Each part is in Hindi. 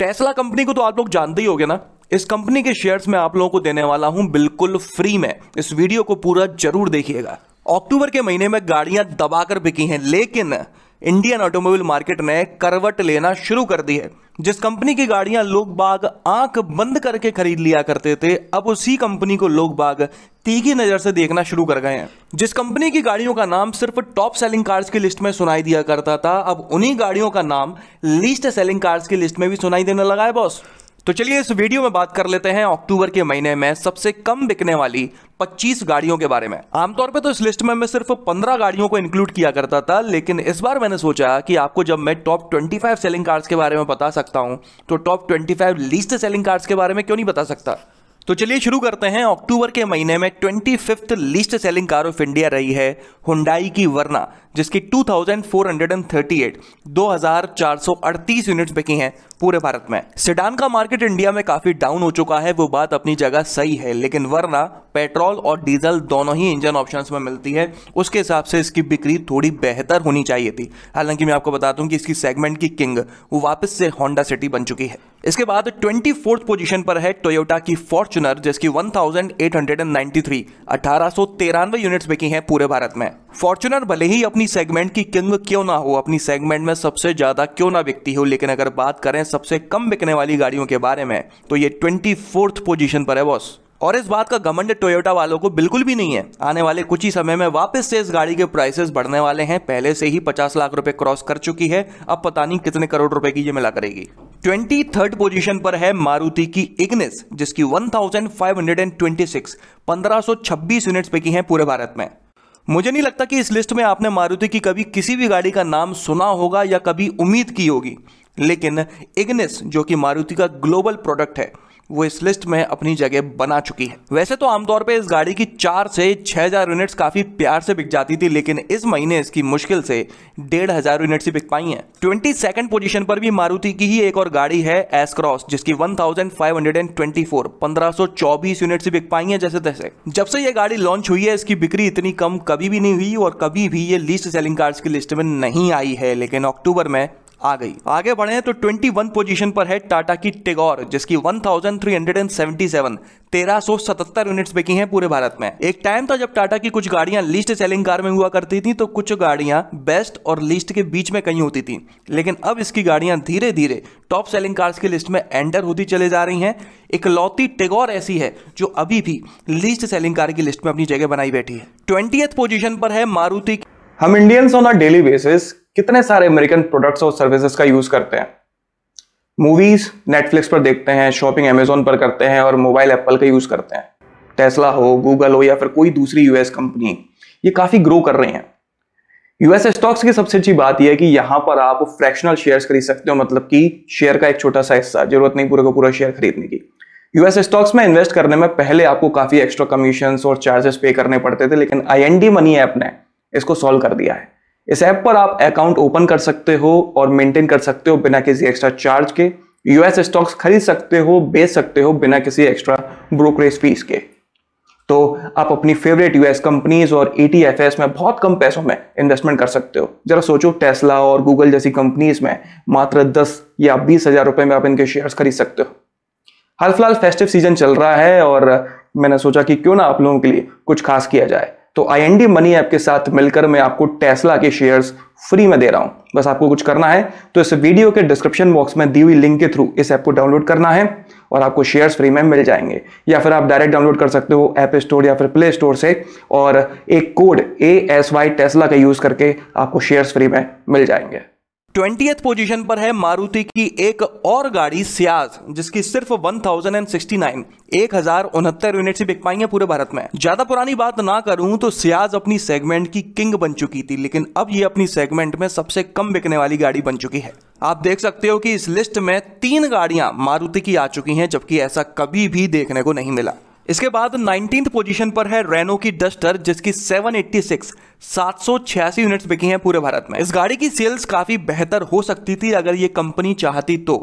टेस्ला कंपनी को तो आप लोग जानते ही हो ना इस कंपनी के शेयर्स में आप लोगों को देने वाला हूं बिल्कुल फ्री में इस वीडियो को पूरा जरूर देखिएगा अक्टूबर के महीने में गाड़ियां दबाकर बिकी हैं लेकिन इंडियन ऑटोमोबाइल मार्केट ने करवट लेना शुरू कर दी है जिस कंपनी की गाड़ियां लोग बाग आंख बंद करके खरीद लिया करते थे अब उसी कंपनी को लोग बाग तीखी नज़र से देखना शुरू कर गए हैं जिस कंपनी की गाड़ियों का नाम सिर्फ टॉप सेलिंग कार्स की लिस्ट में सुनाई दिया करता था अब उन्हीं गाड़ियों का नाम लीस्ट सेलिंग कार्स की लिस्ट में भी सुनाई देने लगा है बॉस तो चलिए इस वीडियो में बात कर लेते हैं अक्टूबर के महीने में सबसे कम बिकने वाली 25 गाड़ियों के बारे में आमतौर पे तो इस लिस्ट में मैं सिर्फ 15 गाड़ियों को इंक्लूड किया करता था लेकिन इस बार मैंने सोचा कि आपको जब मैं टॉप 25 सेलिंग कार्स के बारे में बता सकता हूं तो टॉप 25 लीस्ट सेलिंग कार्स के बारे में क्यों नहीं बता सकता तो चलिए शुरू करते हैं अक्टूबर के महीने में twenty fifth list selling car of India रही है हुंडाई की वरना जिसकी 2438 2438 यूनिट्स बिकी हैं पूरे भारत में सिडान का मार्केट इंडिया में काफी डाउन हो चुका है वो बात अपनी जगह सही है लेकिन वरना पेट्रोल और डीजल दोनों ही इंजन ऑप्शंस में मिलती है उसके हिसाब से इसकी बिक्री थोड़ी बेहतर होनी चाहिए थी हालांकि मैं आपको बता दूं कि इसकी सेगमेंट की किंग वापस से होंडा सिटी बन चुकी है इसके बाद ट्वेंटी फोर्थ पोजीशन पर है टोयोटा की फॉर्चुनर जिसकी 1893 1893 यूनिट्स बिकी हैं पूरे भारत में फॉर्चुनर भले ही अपनी सेगमेंट की किंग क्यों ना हो अपनी सेगमेंट में सबसे ज्यादा क्यों ना बिकती हो लेकिन अगर बात करें सबसे कम बिकने वाली गाड़ियों के बारे में तो ये ट्वेंटी पोजीशन पर है बॉस और इस बात का घमंड टोयोटा वालों को बिल्कुल भी नहीं है आने वाले कुछ ही समय में वापस से इस गाड़ी के प्राइसेस बढ़ने वाले हैं पहले से ही 50 लाख रुपए क्रॉस कर चुकी है अब पता नहीं कितने करोड़ रुपए की ये मिला करेगी ट्वेंटी थर्ड पोजिशन पर है मारुति की इग्निस जिसकी 1526 1526 यूनिट्स बिकी हैं पूरे भारत में मुझे नहीं लगता कि इस लिस्ट में आपने मारुति की कभी किसी भी गाड़ी का नाम सुना होगा या कभी उम्मीद की होगी लेकिन इग्निस जो कि मारुति का ग्लोबल प्रोडक्ट है वो इस लिस्ट में अपनी जगह बना चुकी है वैसे तो आमतौर पर इस गाड़ी की चार से छह हज़ार यूनिट्स काफ़ी प्यार से बिक जाती थी लेकिन इस महीने इसकी मुश्किल से डेढ़ हज़ार यूनिट्स ही बिक पाई हैं ट्वेंटी सेकंड पोजीशन पर भी मारुति की ही एक और गाड़ी है एस क्रॉस जिसकी पंद्रह सौ यूनिट्स ही बिक पाई है जैसे तैसे जब से ये गाड़ी लॉन्च हुई है इसकी बिक्री इतनी कम कभी भी नहीं हुई और कभी भी ये लीस्ट सेलिंग कार्ड की लिस्ट में नहीं आई है लेकिन अक्टूबर में आ गई आगे बढ़े तो 21 पोजीशन पर है टाटा की टेगोर जिसकी 1377 1377 यूनिट्स बिकी हैं पूरे भारत में एक टाइम था जब टाटा की कुछ गाड़ियां लिस्ट सेलिंग कार में हुआ करती थी तो कुछ गाड़ियां बेस्ट और लिस्ट के बीच में कहीं होती थी लेकिन अब इसकी गाड़ियां धीरे धीरे टॉप सेलिंग कार्स की लिस्ट में एंटर होती चले जा रही हैं इकलौती टेगोर ऐसी है जो अभी भी लिस्ट सेलिंग कार की लिस्ट में अपनी जगह बनाई बैठी है ट्वेंटी पोजिशन पर है मारुति हम Indians on a daily basis कितने सारे अमेरिकन प्रोडक्ट्स और सर्विसेज का यूज़ करते हैं मूवीज़ नेटफ्लिक्स पर देखते हैं शॉपिंग अमेजोन पर करते हैं और मोबाइल एप्पल का यूज़ करते हैं टेस्ला हो गूगल हो या फिर कोई दूसरी यूएस कंपनी ये काफ़ी ग्रो कर रही हैं यूएस स्टॉक्स की सबसे अच्छी बात यह है कि यहां पर आप फ्रैक्शनल शेयर्स खरीद सकते हो मतलब कि शेयर का एक छोटा सा हिस्सा जरूरत नहीं पूरे का पूरा शेयर खरीदने की यूएस स्टॉक्स में इन्वेस्ट करने में पहले आपको काफ़ी एक्स्ट्रा कमीशन और चार्जेस पे करने पड़ते थे लेकिन आई मनी ऐप ने इसको सॉल्व कर दिया है इस ऐप पर आप अकाउंट ओपन कर सकते हो और मेंटेन कर सकते हो बिना किसी एक्स्ट्रा चार्ज के यूएस स्टॉक्स खरीद सकते हो बेच सकते हो बिना किसी एक्स्ट्रा ब्रोकरेज फीस के तो आप अपनी फेवरेट यूएस कंपनीज और एस e में बहुत कम पैसों में इन्वेस्टमेंट कर सकते हो जरा सोचो टेस्ला और गूगल जैसी कंपनीज में मात्र दस या बीस हजार रुपए में आप इनके शेयर्स खरीद सकते हो हाल फिलहाल फेस्टिव सीजन चल रहा है और मैंने सोचा कि क्यों ना आप लोगों के लिए कुछ खास किया जाए तो आई मनी ऐप के साथ मिलकर मैं आपको टेस्ला के शेयर्स फ्री में दे रहा हूं बस आपको कुछ करना है तो इस वीडियो के डिस्क्रिप्शन बॉक्स में दी हुई लिंक के थ्रू इस ऐप को डाउनलोड करना है और आपको शेयर्स फ्री में मिल जाएंगे या फिर आप डायरेक्ट डाउनलोड कर सकते हो ऐप स्टोर या फिर प्ले स्टोर से और एक code A S Y Tesla का यूज़ करके आपको शेयर्स फ्री में मिल जाएंगे ट्वेंटी पोजीशन पर है मारुति की एक और गाड़ी सियाज जिसकी सिर्फ 1069 एक हजार उनहत्तर यूनिट से बिक पाई है पूरे भारत में ज्यादा पुरानी बात ना करूं तो सियाज अपनी सेगमेंट की किंग बन चुकी थी लेकिन अब ये अपनी सेगमेंट में सबसे कम बिकने वाली गाड़ी बन चुकी है आप देख सकते हो कि इस लिस्ट में तीन गाड़ियां मारुति की आ चुकी हैं जबकि ऐसा कभी भी देखने को नहीं मिला इसके बाद नाइनटीन पोजीशन पर है रेनो की डस्टर जिसकी 786 786 यूनिट्स बिकी हैं पूरे भारत में इस गाड़ी की सेल्स काफ़ी बेहतर हो सकती थी अगर ये कंपनी चाहती तो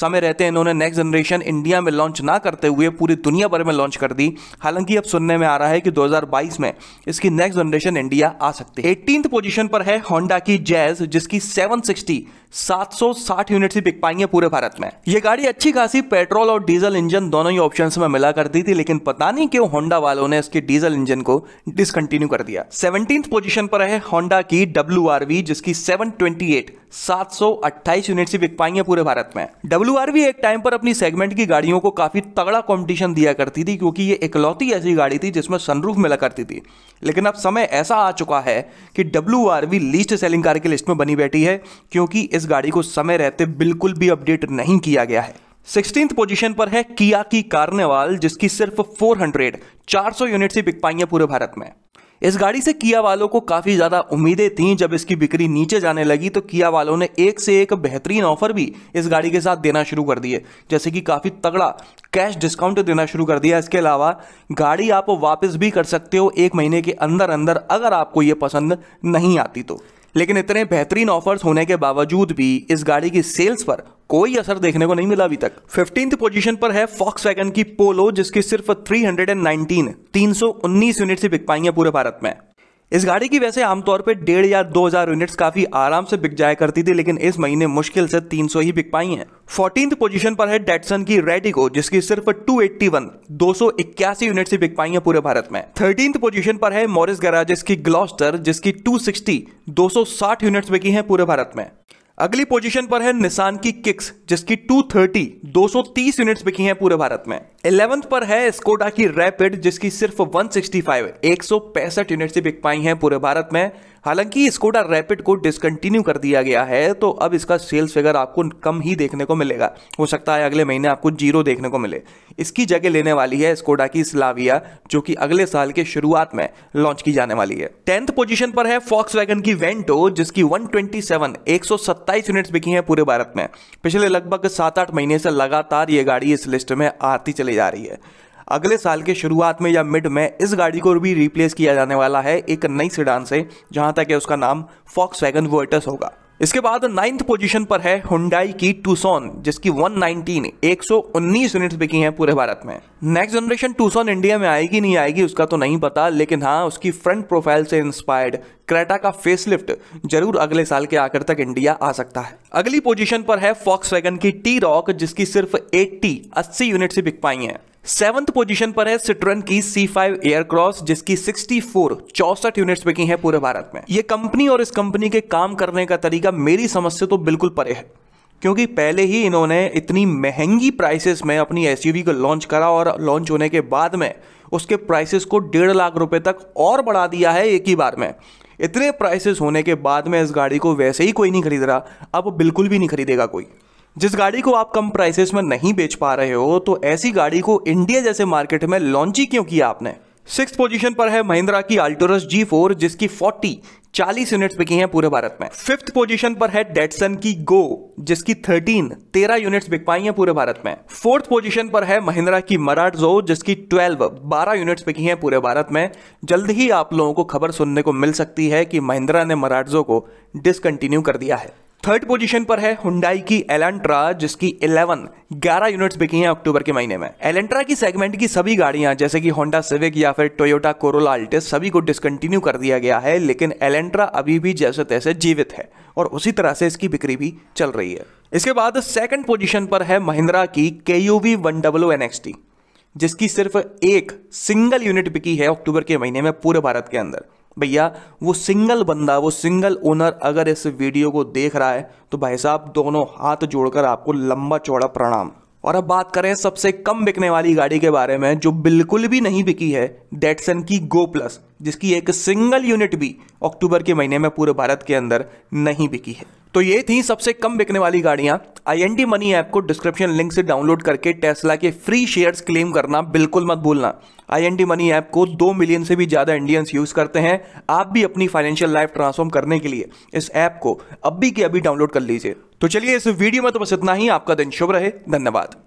समय रहते इन्होंने नेक्स्ट जनरेशन इंडिया में लॉन्च ना करते हुए पूरी दुनिया भर में लॉन्च कर दी हालांकि अब सुनने में आ रहा है कि 2022 में इसकी नेक्स्ट जनरेशन इंडिया आ सकती है एटीन पोजीशन पर है होंडा की जैज जिसकी 760 760 यूनिट्स ही बिक पाएंगे पूरे भारत में ये गाड़ी अच्छी खासी पेट्रोल और डीजल इंजन दोनों ही ऑप्शन में मिला करती थी लेकिन पता नहीं क्यों होंडा वालों ने इसके डीजल इंजन को डिसकंटिन्यू कर दिया सेवनटीन पोजीशन पर है होंडा की डब्ल्यू जिसकी 728 728 यूनिट से बिक पाई है पूरे भारत में डब्ल्यू एक टाइम पर अपनी सेगमेंट की गाड़ियों को काफी तगड़ा कॉम्पिटिशन दिया करती थी क्योंकि ये इकलौती ऐसी गाड़ी थी जिसमें सनरूफ मिला करती थी लेकिन अब समय ऐसा आ चुका है कि डब्ल्यू लीस्ट सेलिंग कार की लिस्ट में बनी बैठी है क्योंकि इस गाड़ी को समय रहते बिल्कुल भी अपडेट नहीं किया गया है सिक्सटीन पोजीशन पर है किया की कार्नेवाल जिसकी सिर्फ 400 400 यूनिट ही बिक पाई है पूरे भारत में इस गाड़ी से किया वालों को काफ़ी ज़्यादा उम्मीदें थी जब इसकी बिक्री नीचे जाने लगी तो किया वालों ने एक से एक बेहतरीन ऑफर भी इस गाड़ी के साथ देना शुरू कर दिए जैसे कि काफ़ी तगड़ा कैश डिस्काउंट देना शुरू कर दिया इसके अलावा गाड़ी आप वापस भी कर सकते हो एक महीने के अंदर अंदर अगर आपको ये पसंद नहीं आती तो लेकिन इतने बेहतरीन ऑफर्स होने के बावजूद भी इस गाड़ी की सेल्स पर कोई असर देखने को नहीं मिला अभी तक फिफ्टीन पोजीशन पर है फॉक्स वैगन की पोलो जिसकी सिर्फ 319 319 यूनिट से बिक पाई है पूरे भारत में इस गाड़ी की वैसे आमतौर पर डेढ़ या दो हजार यूनिट्स काफी आराम से बिक जाया करती थी लेकिन इस महीने मुश्किल से तीन ही बिक पाई हैं फोर्टीन पोजीशन पर है डेटसन की रेडिको जिसकी सिर्फ 281 281 यूनिट से बिक पाई है पूरे भारत में थर्टीन पोजीशन पर है मॉरिस गराजेस की ग्लॉस्टर जिसकी 260 260 यूनिट्स बिकी हैं पूरे भारत में अगली पोजीशन पर है निसान की किक्स जिसकी 230 230 यूनिट्स बिकी हैं पूरे भारत में इलेवंथ पर है स्कोडा की रैपिड जिसकी सिर्फ 165 165 यूनिट से बिक पाई हैं पूरे भारत में हालांकि स्कोडा रैपिड को डिसकंटिन्यू कर दिया गया है तो अब इसका सेल्स फिगर आपको कम ही देखने को मिलेगा हो सकता है अगले महीने आपको जीरो देखने को मिले इसकी जगह लेने वाली है स्कोडा की स्लाविया जो कि अगले साल के शुरुआत में लॉन्च की जाने वाली है टेंथ पोजिशन पर है फॉक्स वैगन की वेंटो जिसकी वन ट्वेंटी यूनिट्स बिकी हैं पूरे भारत में पिछले लगभग सात आठ महीने से लगातार ये गाड़ी इस लिस्ट में आती चली जा रही है अगले साल के शुरुआत में या मिड में इस गाड़ी को भी रिप्लेस किया जाने वाला है एक नई सिडान से जहां तक है उसका नाम फॉक्स वैगन वर्टस होगा इसके बाद नाइन्थ पोजीशन पर है हुंडाई की टूसोन जिसकी 119 119 यूनिट्स बिकी हैं पूरे भारत में नेक्स्ट जनरेशन टूसॉन इंडिया में आएगी नहीं आएगी उसका तो नहीं पता लेकिन हाँ उसकी फ्रंट प्रोफाइल से इंस्पायर्ड क्रेटा का फेसलिफ्ट जरूर अगले साल के आखिर तक इंडिया आ सकता है अगली पोजीशन पर है फॉक्स वैगन की टी रॉक जिसकी सिर्फ 80 80 यूनिट से बिक पाई हैं सेवंथ पोजीशन पर है सिट्रन की C5 फाइव एयरक्रॉस जिसकी 64 चौसठ यूनिट्स बिकी हैं पूरे भारत में ये कंपनी और इस कंपनी के काम करने का तरीका मेरी समझ से तो बिल्कुल परे है क्योंकि पहले ही इन्होंने इतनी महंगी प्राइसेस में अपनी एस को लॉन्च करा और लॉन्च होने के बाद में उसके प्राइसेस को डेढ़ लाख रुपए तक और बढ़ा दिया है एक ही बार में इतने प्राइसेस होने के बाद में इस गाड़ी को वैसे ही कोई नहीं खरीद रहा अब बिल्कुल भी नहीं खरीदेगा कोई जिस गाड़ी को आप कम प्राइसेस में नहीं बेच पा रहे हो तो ऐसी गाड़ी को इंडिया जैसे मार्केट में लॉन्च ही क्यों किया आपने सिक्स पोजीशन पर है महिंद्रा की आल्टोरस जी फोर जिसकी 40 40 यूनिट्स बिकी हैं पूरे भारत में फिफ्थ पोजीशन पर है डेटसन की गो जिसकी 13 13 यूनिट्स बिक पाई हैं पूरे भारत में फोर्थ पोजीशन पर है महिंद्रा की मराठजो जिसकी 12 12 यूनिट्स बिकी हैं पूरे भारत में जल्द ही आप लोगों को खबर सुनने को मिल सकती है कि महिंद्रा ने मराठजो को डिसकंटिन्यू कर दिया है थर्ड पोजीशन पर है हुंडाई की एलेंट्रा जिसकी 11 11 यूनिट्स बिकी हैं अक्टूबर के महीने में एलेंट्रा की सेगमेंट की सभी गाड़ियां जैसे कि होंडा सिविक या फिर टोयोटा कोरोला अल्टिस सभी को डिसकंटिन्यू कर दिया गया है लेकिन एलेंट्रा अभी भी जैसे तैसे जीवित है और उसी तरह से इसकी बिक्री भी चल रही है इसके बाद सेकेंड पोजिशन पर है महिंद्रा की K U V one W N X T जिसकी सिर्फ एक सिंगल यूनिट बिकी है अक्टूबर के महीने में पूरे भारत के अंदर भैया वो सिंगल बंदा वो सिंगल ओनर अगर इस वीडियो को देख रहा है तो भाई साहब दोनों हाथ जोड़कर आपको लंबा चौड़ा प्रणाम और अब बात करें सबसे कम बिकने वाली गाड़ी के बारे में जो बिल्कुल भी नहीं बिकी है डेटसन की गो प्लस जिसकी एक सिंगल यूनिट भी अक्टूबर के महीने में पूरे भारत के अंदर नहीं बिकी है तो ये थी सबसे कम बिकने वाली गाड़ियां I N T money app को डिस्क्रिप्शन लिंक से डाउनलोड करके टेस्ला के फ्री शेयर्स क्लेम करना बिल्कुल मत भूलना I N T money app को दो मिलियन से भी ज़्यादा इंडियंस यूज़ करते हैं आप भी अपनी फाइनेंशियल लाइफ ट्रांसफॉर्म करने के लिए इस ऐप को अभी के अभी डाउनलोड कर लीजिए तो चलिए इस वीडियो में तो बस इतना ही आपका दिन शुभ रहे धन्यवाद